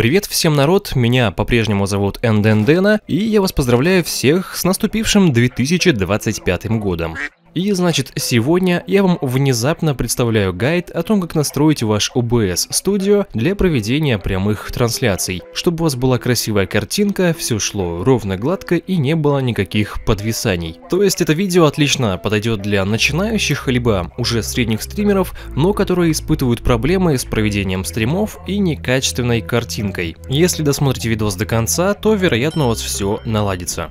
Привет всем народ, меня по-прежнему зовут Эндендена, и я вас поздравляю всех с наступившим 2025 годом. И значит сегодня я вам внезапно представляю гайд о том, как настроить ваш OBS Studio для проведения прямых трансляций. Чтобы у вас была красивая картинка, все шло ровно гладко и не было никаких подвисаний. То есть это видео отлично подойдет для начинающих, либо уже средних стримеров, но которые испытывают проблемы с проведением стримов и некачественной картинкой. Если досмотрите видос до конца, то вероятно у вас все наладится.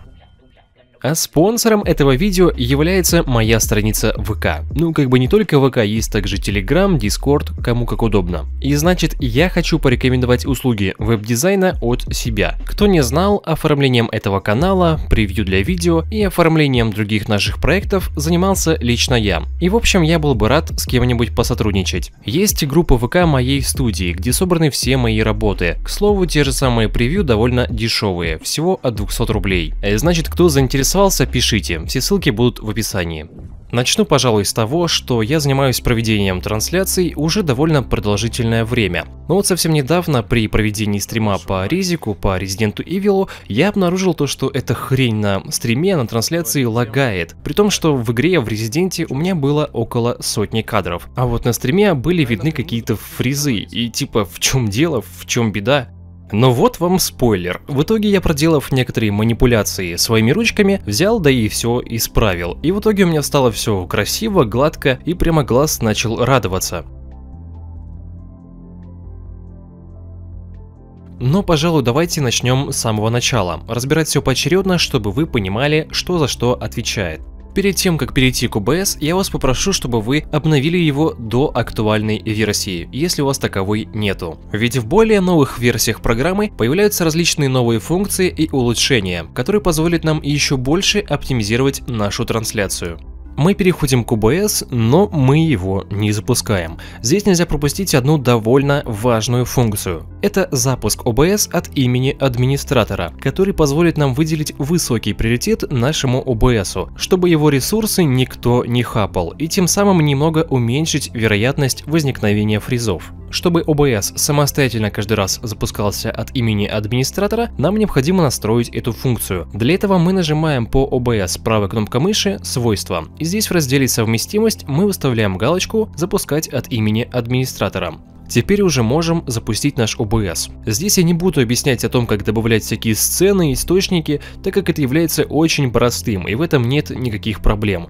А спонсором этого видео является моя страница ВК. Ну, как бы не только ВК, есть также Telegram, Discord, кому как удобно. И значит, я хочу порекомендовать услуги веб-дизайна от себя. Кто не знал, оформлением этого канала, превью для видео и оформлением других наших проектов занимался лично я. И в общем, я был бы рад с кем-нибудь посотрудничать. Есть группа ВК моей студии, где собраны все мои работы. К слову, те же самые превью довольно дешевые, всего от 200 рублей. Э, значит, кто заинтересован заинтересовался, пишите, все ссылки будут в описании. Начну, пожалуй, с того, что я занимаюсь проведением трансляций уже довольно продолжительное время. Но вот совсем недавно при проведении стрима по Резику, по Резиденту Ивилу, я обнаружил то, что эта хрень на стриме, на трансляции лагает. При том, что в игре в Резиденте у меня было около сотни кадров. А вот на стриме были видны какие-то фризы, и типа в чем дело, в чем беда. Но вот вам спойлер. В итоге я, проделав некоторые манипуляции своими ручками, взял да и все исправил. И в итоге у меня стало все красиво, гладко и прямо глаз начал радоваться. Но, пожалуй, давайте начнем с самого начала. Разбирать все поочередно, чтобы вы понимали, что за что отвечает. Перед тем, как перейти к OBS, я вас попрошу, чтобы вы обновили его до актуальной версии, если у вас таковой нету. Ведь в более новых версиях программы появляются различные новые функции и улучшения, которые позволят нам еще больше оптимизировать нашу трансляцию мы переходим к OBS, но мы его не запускаем. Здесь нельзя пропустить одну довольно важную функцию. Это запуск OBS от имени администратора, который позволит нам выделить высокий приоритет нашему ОБСу, чтобы его ресурсы никто не хапал, и тем самым немного уменьшить вероятность возникновения фризов. Чтобы OBS самостоятельно каждый раз запускался от имени администратора, нам необходимо настроить эту функцию. Для этого мы нажимаем по OBS правой кнопкой мыши «Свойства». И здесь в разделе «Совместимость» мы выставляем галочку «Запускать от имени администратора». Теперь уже можем запустить наш OBS. Здесь я не буду объяснять о том, как добавлять всякие сцены и источники, так как это является очень простым и в этом нет никаких проблем.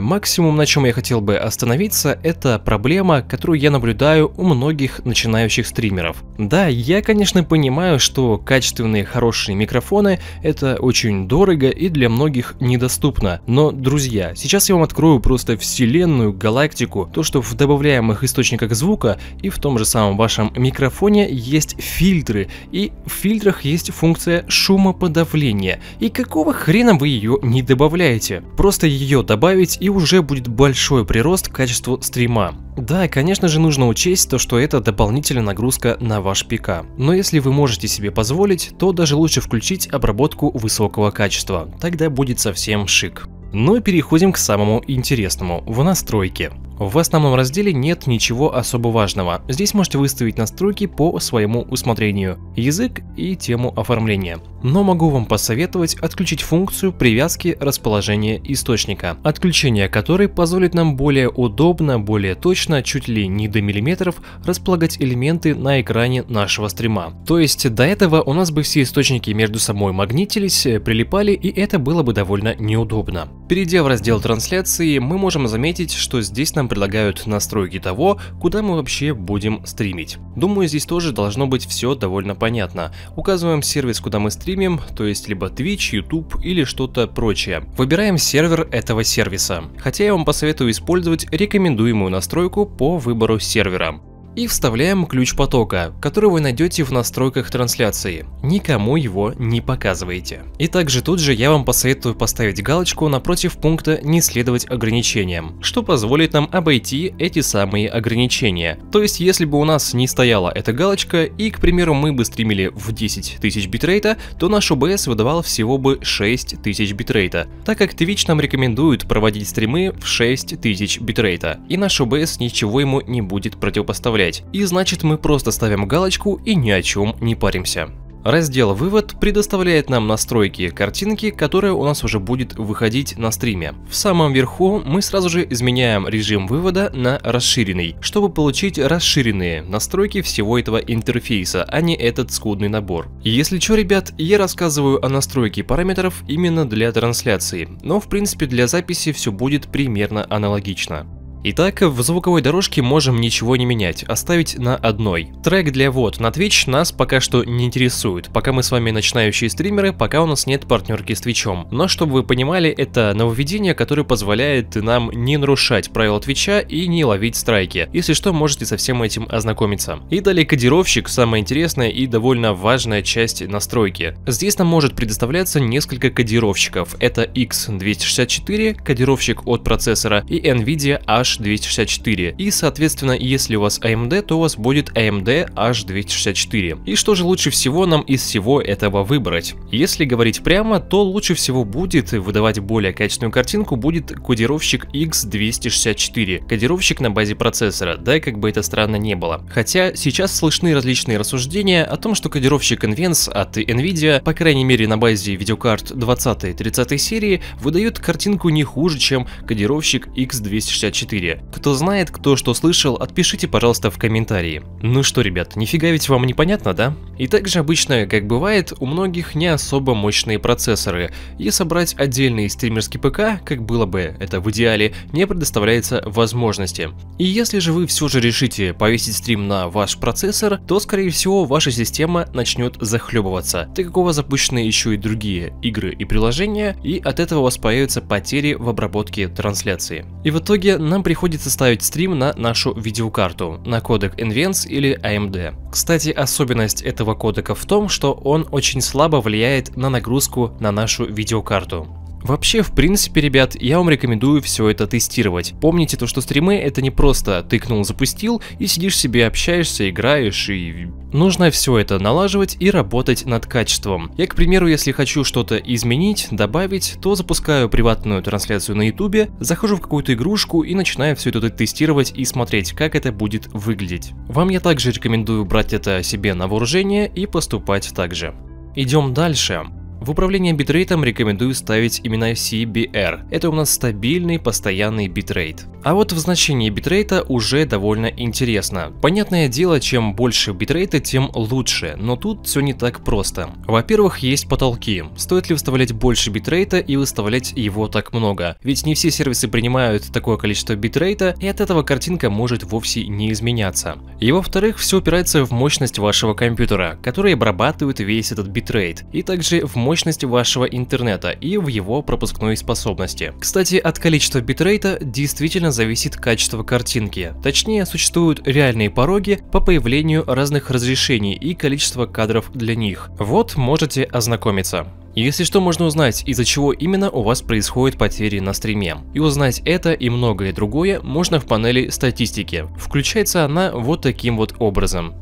Максимум, на чем я хотел бы остановиться, это проблема, которую я наблюдаю у многих начинающих стримеров. Да, я, конечно, понимаю, что качественные хорошие микрофоны – это очень дорого и для многих недоступно. Но, друзья, сейчас я вам открою просто вселенную, галактику, то, что в добавляемых источниках звука и в том же самом вашем микрофоне есть фильтры, и в фильтрах есть функция шумоподавления. И какого хрена вы ее не добавляете? Просто ее добавить и уже будет большой прирост к качеству стрима. Да, и конечно же нужно учесть то, что это дополнительная нагрузка на ваш ПК. Но если вы можете себе позволить, то даже лучше включить обработку высокого качества, тогда будет совсем шик. Но ну переходим к самому интересному, в настройке. В основном разделе нет ничего особо важного. Здесь можете выставить настройки по своему усмотрению, язык и тему оформления. Но могу вам посоветовать отключить функцию привязки расположения источника, отключение которой позволит нам более удобно, более точно, чуть ли не до миллиметров располагать элементы на экране нашего стрима. То есть до этого у нас бы все источники между собой магнитились, прилипали и это было бы довольно неудобно. Перейдя в раздел трансляции, мы можем заметить, что здесь нам предлагают настройки того, куда мы вообще будем стримить. Думаю, здесь тоже должно быть все довольно понятно. Указываем сервис, куда мы стримим, то есть либо Twitch, YouTube или что-то прочее. Выбираем сервер этого сервиса. Хотя я вам посоветую использовать рекомендуемую настройку по выбору сервера и вставляем ключ потока, который вы найдете в настройках трансляции. Никому его не показывайте. И также тут же я вам посоветую поставить галочку напротив пункта «Не следовать ограничениям», что позволит нам обойти эти самые ограничения. То есть, если бы у нас не стояла эта галочка и, к примеру, мы бы стримили в 10 тысяч битрейта, то наш OBS выдавал всего бы 6 тысяч битрейта, так как Twitch нам рекомендует проводить стримы в 6 тысяч битрейта, и наш OBS ничего ему не будет противопоставлять исправлять, и значит мы просто ставим галочку и ни о чем не паримся. Раздел «Вывод» предоставляет нам настройки картинки, которая у нас уже будет выходить на стриме. В самом верху мы сразу же изменяем режим вывода на расширенный, чтобы получить расширенные настройки всего этого интерфейса, а не этот скудный набор. Если что, ребят, я рассказываю о настройке параметров именно для трансляции, но в принципе для записи все будет примерно аналогично. Итак, в звуковой дорожке можем ничего не менять, оставить на одной. Трек для вот на Twitch нас пока что не интересует, пока мы с вами начинающие стримеры, пока у нас нет партнерки с Твичом. Но чтобы вы понимали, это нововведение, которое позволяет нам не нарушать правила Твича и не ловить страйки. Если что, можете со всем этим ознакомиться. И далее кодировщик, самая интересная и довольно важная часть настройки. Здесь нам может предоставляться несколько кодировщиков. Это X264, кодировщик от процессора, и NVIDIA H H264. И, соответственно, если у вас AMD, то у вас будет AMD H264. И что же лучше всего нам из всего этого выбрать? Если говорить прямо, то лучше всего будет выдавать более качественную картинку будет кодировщик X264, кодировщик на базе процессора, да и как бы это странно не было. Хотя сейчас слышны различные рассуждения о том, что кодировщик Nvenc от Nvidia, по крайней мере на базе видеокарт 20-30 серии, выдает картинку не хуже, чем кодировщик X264 эфире. Кто знает, кто что слышал, отпишите, пожалуйста, в комментарии. Ну что, ребят, нифига ведь вам непонятно, да? И также обычно, как бывает, у многих не особо мощные процессоры, и собрать отдельный стримерский ПК, как было бы это в идеале, не предоставляется возможности. И если же вы все же решите повесить стрим на ваш процессор, то скорее всего ваша система начнет захлебываться, так как у вас запущены еще и другие игры и приложения, и от этого у вас появятся потери в обработке трансляции. И в итоге нам приходится ставить стрим на нашу видеокарту, на кодек Nvenz или AMD. Кстати, особенность этого кодека в том, что он очень слабо влияет на нагрузку на нашу видеокарту. Вообще, в принципе, ребят, я вам рекомендую все это тестировать. Помните то, что стримы это не просто тыкнул, запустил и сидишь себе, общаешься, играешь и... Нужно все это налаживать и работать над качеством. Я, к примеру, если хочу что-то изменить, добавить, то запускаю приватную трансляцию на ютубе, захожу в какую-то игрушку и начинаю все это тестировать и смотреть, как это будет выглядеть. Вам я также рекомендую брать это себе на вооружение и поступать так же. Идем дальше. В управлении битрейтом рекомендую ставить именно CBR. Это у нас стабильный постоянный битрейт. А вот в значении битрейта уже довольно интересно. Понятное дело, чем больше битрейта, тем лучше, но тут все не так просто. Во-первых, есть потолки. Стоит ли выставлять больше битрейта и выставлять его так много? Ведь не все сервисы принимают такое количество битрейта, и от этого картинка может вовсе не изменяться. И во-вторых, все упирается в мощность вашего компьютера, который обрабатывает весь этот битрейт, и также в мощность мощности вашего интернета и в его пропускной способности. Кстати, от количества битрейта действительно зависит качество картинки. Точнее, существуют реальные пороги по появлению разных разрешений и количества кадров для них. Вот можете ознакомиться. Если что, можно узнать, из-за чего именно у вас происходят потери на стриме. И узнать это и многое другое можно в панели статистики. Включается она вот таким вот образом.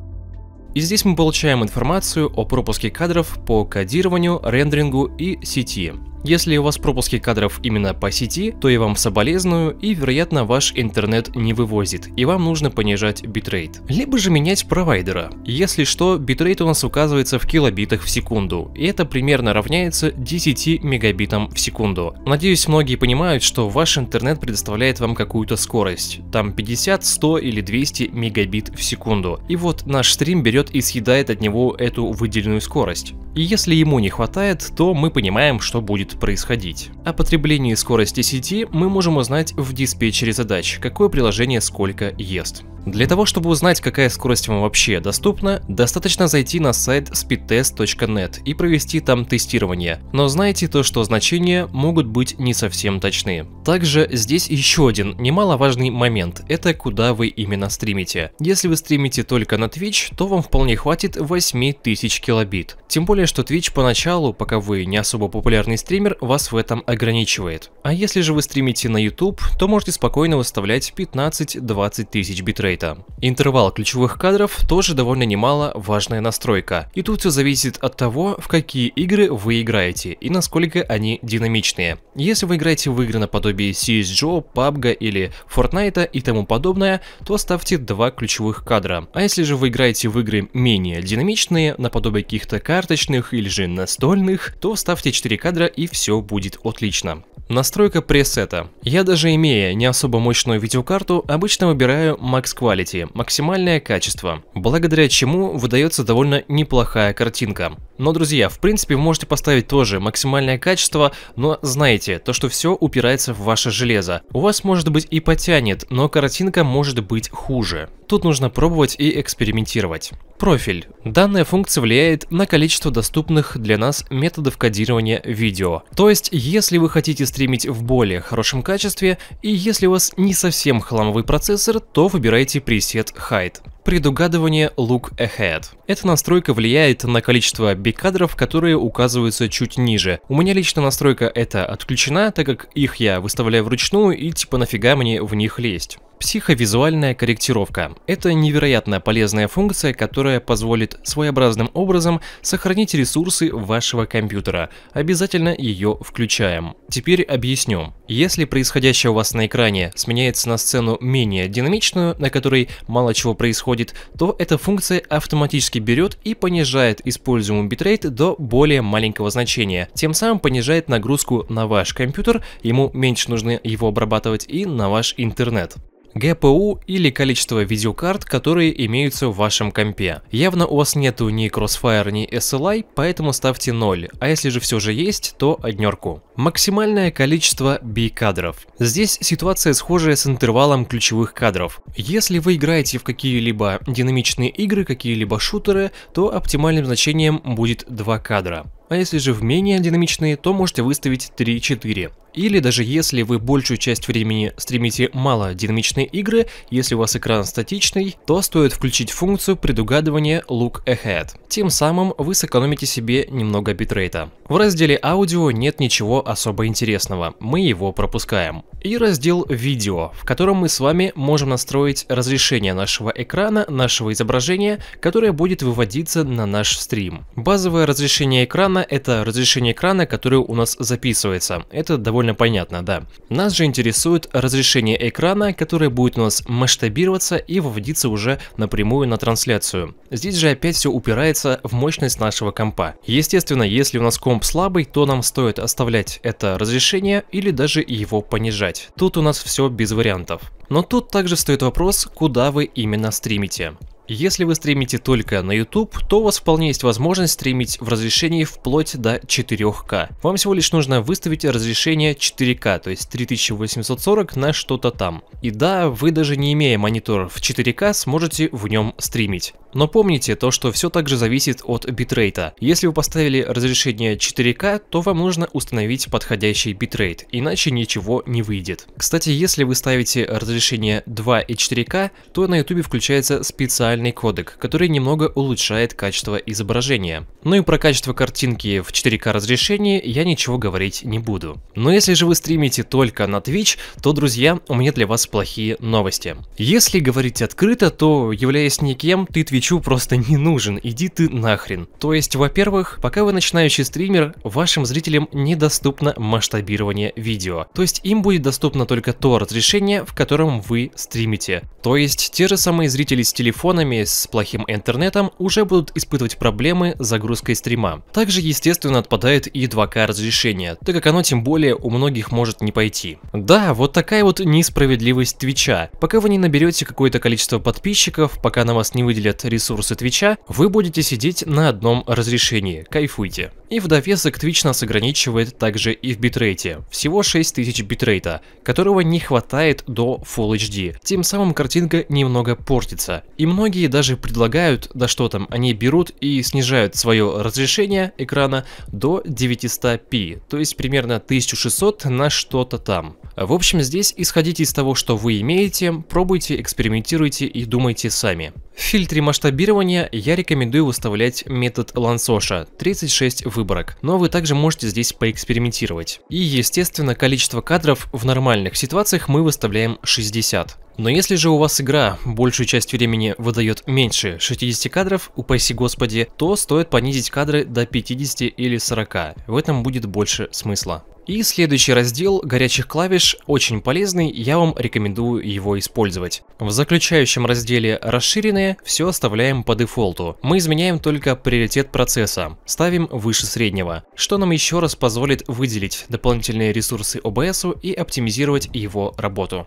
И здесь мы получаем информацию о пропуске кадров по кодированию, рендерингу и сети. Если у вас пропуски кадров именно по сети, то я вам соболезную и, вероятно, ваш интернет не вывозит, и вам нужно понижать битрейт. Либо же менять провайдера. Если что, битрейт у нас указывается в килобитах в секунду, и это примерно равняется 10 мегабитам в секунду. Надеюсь, многие понимают, что ваш интернет предоставляет вам какую-то скорость, там 50, 100 или 200 мегабит в секунду. И вот наш стрим берет и съедает от него эту выделенную скорость. И если ему не хватает, то мы понимаем, что будет будет происходить. О потреблении скорости сети мы можем узнать в диспетчере задач, какое приложение сколько ест. Для того, чтобы узнать, какая скорость вам вообще доступна, достаточно зайти на сайт speedtest.net и провести там тестирование, но знайте то, что значения могут быть не совсем точны. Также здесь еще один немаловажный момент – это куда вы именно стримите. Если вы стримите только на Twitch, то вам вполне хватит 8000 килобит. Тем более, что Twitch поначалу, пока вы не особо популярный стрим, стример вас в этом ограничивает. А если же вы стримите на YouTube, то можете спокойно выставлять 15-20 тысяч битрейта. Интервал ключевых кадров тоже довольно немало важная настройка. И тут все зависит от того, в какие игры вы играете и насколько они динамичные. Если вы играете в игры наподобие CSGO, PUBG или Fortnite и тому подобное, то ставьте два ключевых кадра. А если же вы играете в игры менее динамичные, наподобие каких-то карточных или же настольных, то ставьте 4 кадра и все будет отлично. Настройка пресета. Я даже имея не особо мощную видеокарту, обычно выбираю Max Quality, максимальное качество, благодаря чему выдается довольно неплохая картинка. Но, друзья, в принципе, вы можете поставить тоже максимальное качество, но знаете, то что все упирается в ваше железо. У вас может быть и потянет, но картинка может быть хуже. Тут нужно пробовать и экспериментировать. Профиль. Данная функция влияет на количество доступных для нас методов кодирования видео. То есть, если вы хотите стримить в более хорошем качестве, и если у вас не совсем хламовый процессор, то выбирайте пресет Hide. Предугадывание Look Ahead. Эта настройка влияет на количество копий кадров, которые указываются чуть ниже. У меня лично настройка это отключена, так как их я выставляю вручную и типа нафига мне в них лезть. Психовизуальная корректировка – это невероятно полезная функция, которая позволит своеобразным образом сохранить ресурсы вашего компьютера. Обязательно ее включаем. Теперь объясню. Если происходящее у вас на экране сменяется на сцену менее динамичную, на которой мало чего происходит, то эта функция автоматически берет и понижает используемый битрейт до более маленького значения, тем самым понижает нагрузку на ваш компьютер, ему меньше нужно его обрабатывать и на ваш интернет. ГПУ или количество видеокарт, которые имеются в вашем компе. Явно у вас нету ни Crossfire, ни SLI, поэтому ставьте 0, а если же все же есть, то однерку. Максимальное количество B-кадров. Здесь ситуация схожая с интервалом ключевых кадров. Если вы играете в какие-либо динамичные игры, какие-либо шутеры, то оптимальным значением будет 2 кадра. А если же в менее динамичные, то можете выставить 3-4. Или даже если вы большую часть времени стримите мало динамичные игры, если у вас экран статичный, то стоит включить функцию предугадывания Look Ahead. Тем самым вы сэкономите себе немного битрейта. В разделе аудио нет ничего особо интересного, мы его пропускаем. И раздел видео, в котором мы с вами можем настроить разрешение нашего экрана, нашего изображения, которое будет выводиться на наш стрим. Базовое разрешение экрана это разрешение экрана, которое у нас записывается. Это довольно довольно понятно, да. Нас же интересует разрешение экрана, которое будет у нас масштабироваться и выводиться уже напрямую на трансляцию. Здесь же опять все упирается в мощность нашего компа. Естественно, если у нас комп слабый, то нам стоит оставлять это разрешение или даже его понижать. Тут у нас все без вариантов. Но тут также встает вопрос, куда вы именно стримите. Если вы стримите только на YouTube, то у вас вполне есть возможность стримить в разрешении вплоть до 4К. Вам всего лишь нужно выставить разрешение 4К, то есть 3840 на что-то там. И да, вы даже не имея монитора в 4К сможете в нем стримить. Но помните то, что все также зависит от битрейта. Если вы поставили разрешение 4К, то вам нужно установить подходящий битрейт, иначе ничего не выйдет. Кстати, если вы ставите разрешение 2 и 4К, то на YouTube включается специальный специальный кодек, который немного улучшает качество изображения. Ну и про качество картинки в 4К разрешении я ничего говорить не буду. Но если же вы стримите только на Twitch, то, друзья, у меня для вас плохие новости. Если говорить открыто, то, являясь никем, ты Твичу просто не нужен, иди ты нахрен. То есть, во-первых, пока вы начинающий стример, вашим зрителям недоступно масштабирование видео. То есть им будет доступно только то разрешение, в котором вы стримите. То есть те же самые зрители с телефонами, серверами с плохим интернетом уже будут испытывать проблемы с загрузкой стрима. Также, естественно, отпадает и 2К разрешение, так как оно тем более у многих может не пойти. Да, вот такая вот несправедливость Твича. Пока вы не наберете какое-то количество подписчиков, пока на вас не выделят ресурсы Твича, вы будете сидеть на одном разрешении, кайфуйте. И в довесок Twitch нас ограничивает также и в битрейте, всего 6000 битрейта, которого не хватает до Full HD, тем самым картинка немного портится, и многие многие даже предлагают, да что там, они берут и снижают свое разрешение экрана до 900p, то есть примерно 1600 на что-то там. В общем, здесь исходите из того, что вы имеете, пробуйте, экспериментируйте и думайте сами. В фильтре масштабирования я рекомендую выставлять метод Лансоша, 36 выборок, но ну, а вы также можете здесь поэкспериментировать. И естественно количество кадров в нормальных ситуациях мы выставляем 60. Но если же у вас игра большую часть времени выдает меньше 60 кадров, упаси господи, то стоит понизить кадры до 50 или 40, в этом будет больше смысла. И следующий раздел горячих клавиш очень полезный, я вам рекомендую его использовать. В заключающем разделе расширенные все оставляем по дефолту. Мы изменяем только приоритет процесса, ставим выше среднего, что нам еще раз позволит выделить дополнительные ресурсы OBS и оптимизировать его работу.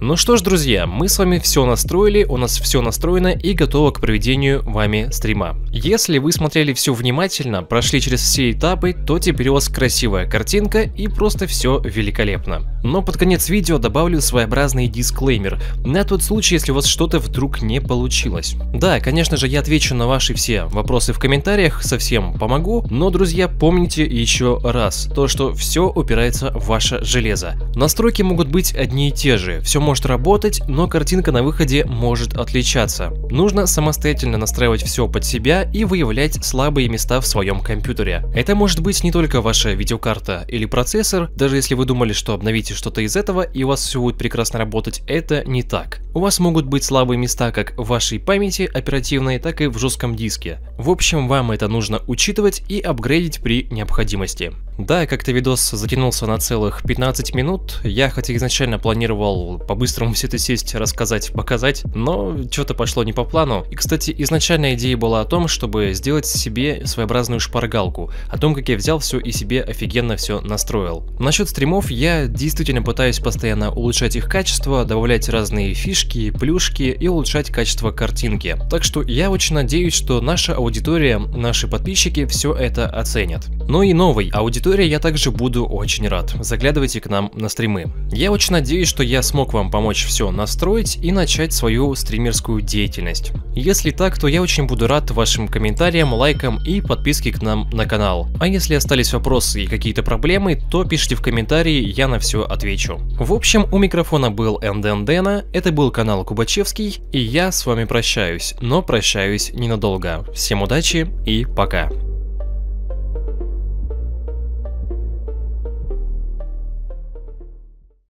Ну что ж, друзья, мы с вами все настроили, у нас все настроено и готово к проведению вами стрима. Если вы смотрели все внимательно, прошли через все этапы, то теперь у вас красивая картинка и просто все великолепно. Но под конец видео добавлю своеобразный дисклеймер, на тот случай, если у вас что-то вдруг не получилось. Да, конечно же, я отвечу на ваши все вопросы в комментариях, совсем помогу, но, друзья, помните еще раз, то, что все упирается в ваше железо. Настройки могут быть одни и те же, все может работать, но картинка на выходе может отличаться. Нужно самостоятельно настраивать все под себя и выявлять слабые места в своем компьютере. Это может быть не только ваша видеокарта или процессор, даже если вы думали, что обновите что-то из этого и у вас все будет прекрасно работать, это не так. У вас могут быть слабые места как в вашей памяти оперативной, так и в жестком диске. В общем, вам это нужно учитывать и апгрейдить при необходимости. Да, как-то видос затянулся на целых 15 минут. Я хотя изначально планировал по-быстрому все это сесть, рассказать, показать, но что-то пошло не по плану. И, кстати, изначальная идея была о том, чтобы сделать себе своеобразную шпаргалку, о том, как я взял все и себе офигенно все настроил. Насчет стримов я действительно пытаюсь постоянно улучшать их качество, добавлять разные фишки, плюшки и улучшать качество картинки. Так что я очень надеюсь, что наша аудитория, наши подписчики все это оценят. Ну и новый аудитория аудитории, я также буду очень рад. Заглядывайте к нам на стримы. Я очень надеюсь, что я смог вам помочь все настроить и начать свою стримерскую деятельность. Если так, то я очень буду рад вашим комментариям, лайкам и подписке к нам на канал. А если остались вопросы и какие-то проблемы, то пишите в комментарии, я на все отвечу. В общем, у микрофона был Энден Дэна, это был канал Кубачевский, и я с вами прощаюсь, но прощаюсь ненадолго. Всем удачи и пока.